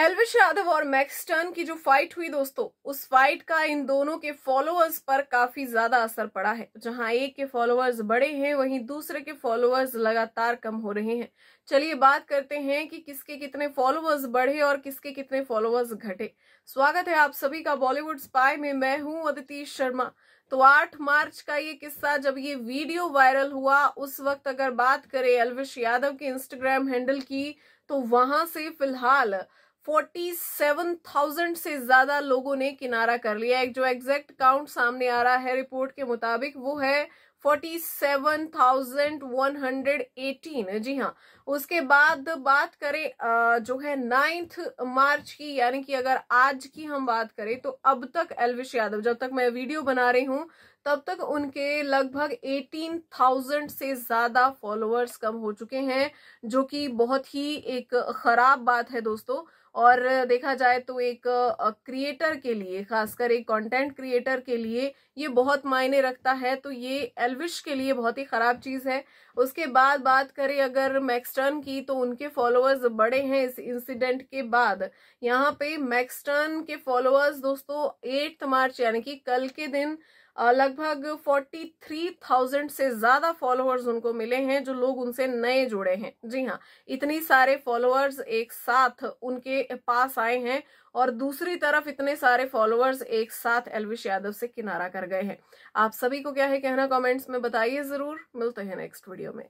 एलविश यादव और max turn की जो फाइट हुई दोस्तों उस फाइट का इन दोनों के फॉलोअर्स पर काफी ज्यादा असर पड़ा है जहां एक के फॉलोअर्स बड़े हैं वहीं दूसरे के फॉलोअर्स लगातार कम हो रहे हैं चलिए बात करते हैं कि किसके कितने फॉलोअर्स बढ़े और किसके कितने फॉलोअर्स घटे स्वागत है आप सभी का बॉलीवुड स्पाई में मैं हूं अदिति शर्मा तो 8 मार्च का ये किस्सा जब ये वीडियो वायरल हुआ उस वक्त अगर बात करें एलविश यादव के इंस्टाग्राम हैंडल की तो वहां से फिलहाल 47,000 से ज्यादा लोगों ने किनारा कर लिया एक जो एग्जैक्ट काउंट सामने आ रहा है रिपोर्ट के मुताबिक वो है 47,118 जी हाँ उसके बाद बात करें जो है नाइन्थ मार्च की यानी कि अगर आज की हम बात करें तो अब तक एलविश यादव जब तक मैं वीडियो बना रही हूं तब तक उनके लगभग 18,000 से ज़्यादा फॉलोअर्स कम हो चुके हैं जो कि बहुत ही एक ख़राब बात है दोस्तों और देखा जाए तो एक क्रिएटर के लिए खासकर एक कंटेंट क्रिएटर के लिए ये बहुत मायने रखता है तो ये एलविश के लिए बहुत ही ख़राब चीज़ है उसके बाद बात करें अगर मैक्सटर्न की तो उनके फॉलोअर्स बड़े हैं इस इंसिडेंट के बाद यहाँ पे मैक्सटर्न के फॉलोअर्स दोस्तों एट्थ मार्च यानी कि कल के दिन लगभग 43,000 से ज्यादा फॉलोअर्स उनको मिले हैं जो लोग उनसे नए जुड़े हैं जी हाँ इतनी सारे फॉलोअर्स एक साथ उनके पास आए हैं और दूसरी तरफ इतने सारे फॉलोअर्स एक साथ एलविश यादव से किनारा कर गए हैं आप सभी को क्या है कहना कमेंट्स में बताइए जरूर मिलते हैं नेक्स्ट वीडियो में